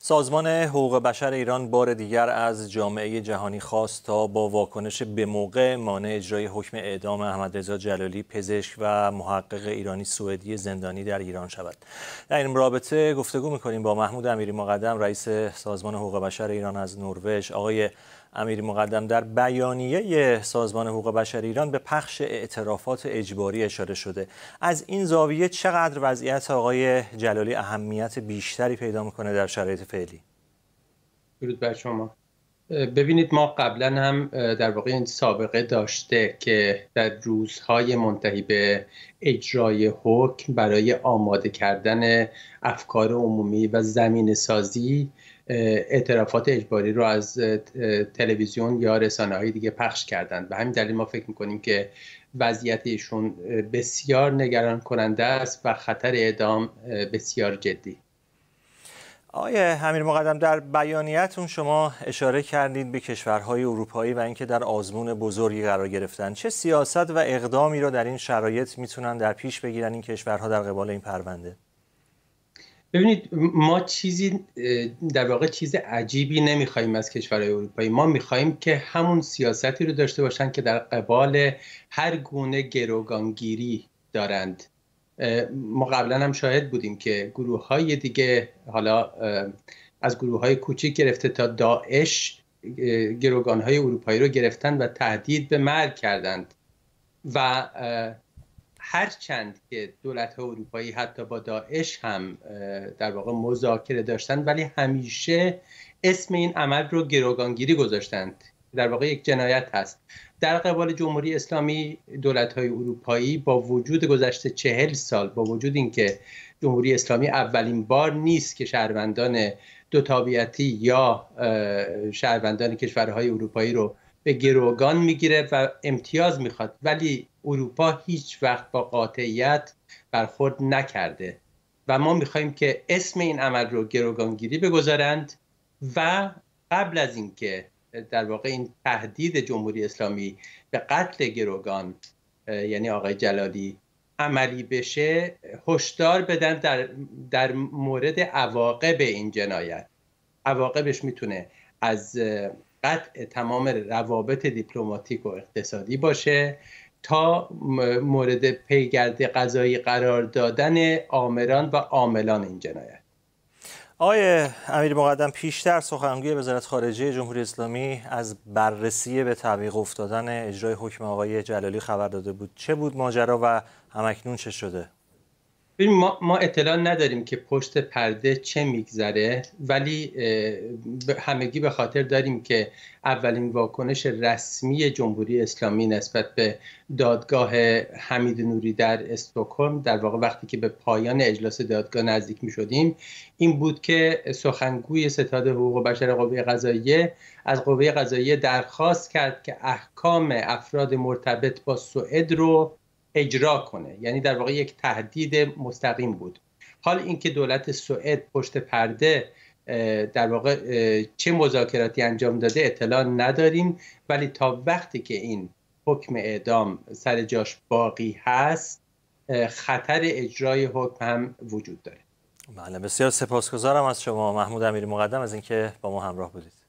سازمان حقوق بشر ایران بار دیگر از جامعه جهانی خواست تا با واکنش به موقع مانع اجرای حکم اعدام احمد رضا جلالی پزشک و محقق ایرانی سوئدی زندانی در ایران شود در این رابطه گفتگو میکنیم با محمود امیری مقدم رئیس سازمان حقوق بشر ایران از نروژ آقای امیر مقدم در بیانیه سازمان حقوق بشر ایران به پخش اعترافات اجباری اشاره شده از این زاویه چقدر وضعیت آقای جلالی اهمیت بیشتری پیدا میکنه در شرایط فعلی درود بر شما ببینید ما قبلا هم در واقع این سابقه داشته که در روزهای منتهی به اجرای حکم برای آماده کردن افکار عمومی و زمین سازی اعترافات اجباری رو از تلویزیون یا رسانه های دیگه پخش کردند به همین دلیل ما فکر میکنیم که وضعیتشون بسیار نگران کننده است و خطر اعدام بسیار جدی آیا همین مقدم در بیانیتون شما اشاره کردید به کشورهای اروپایی و اینکه در آزمون بزرگی قرار گرفتن چه سیاست و اقدامی را در این شرایط میتونن در پیش بگیرن این کشورها در قبال این پرونده ببینید ما چیزی در واقع چیز عجیبی نمیخوایم از کشورهای اروپایی ما میخوایم که همون سیاستی رو داشته باشن که در قبال هر گونه گروگانگیری دارند ما قبلا هم شاهد بودیم که گروه های دیگه حالا از گروه های کوچیک گرفته تا داعش گروگان های اروپایی رو گرفتن و تهدید به مرگ کردند و هرچند که دولت های اروپایی حتی با داعش هم در واقع مذاکره داشتند ولی همیشه اسم این عمل رو گروگانگیری گذاشتند در واقع یک جنایت هست در قبال جمهوری اسلامی دولت های اروپایی با وجود گذشته چهل سال با وجود اینکه جمهوری اسلامی اولین بار نیست که شهروندان دو یا شهروندان کشورهای اروپایی رو به گروگان میگیره و امتیاز میخواد ولی اروپا هیچ وقت با قاطعیت برخورد نکرده و ما میخواهیم که اسم این عمل رو گروگانگیری بگذارند و قبل از اینکه در واقع این تهدید جمهوری اسلامی به قتل گروگان یعنی آقای جلالی عملی بشه هشدار بدن در, در مورد عواقب این جنایت عواقبش میتونه از قطع تمام روابط دیپلماتیک و اقتصادی باشه تا مورد پیگرد قضایی قرار دادن آمران و عاملان این جنایت آقای امیر مقدم پیشتر سخنگوی وزارت خارجه جمهوری اسلامی از بررسی به تعویق افتادن اجرای حکم آقای جلالی خبر داده بود چه بود ماجرا و همکنون چه شده ما, ما اطلاع نداریم که پشت پرده چه میگذره ولی همگی به خاطر داریم که اولین واکنش رسمی جمهوری اسلامی نسبت به دادگاه حمید نوری در استکهلم در واقع وقتی که به پایان اجلاس دادگاه نزدیک می این بود که سخنگوی ستاد حقوق بشر قوه قضاییه از قوه قضاییه درخواست کرد که احکام افراد مرتبط با سوئد رو اجرا کنه یعنی در واقع یک تهدید مستقیم بود حال اینکه دولت سوئد پشت پرده در واقع چه مذاکراتی انجام داده اطلاع نداریم ولی تا وقتی که این حکم اعدام سر جاش باقی هست خطر اجرای حکم هم وجود داره بله بسیار سپاسگزارم از شما محمود امیری مقدم از اینکه با ما همراه بودید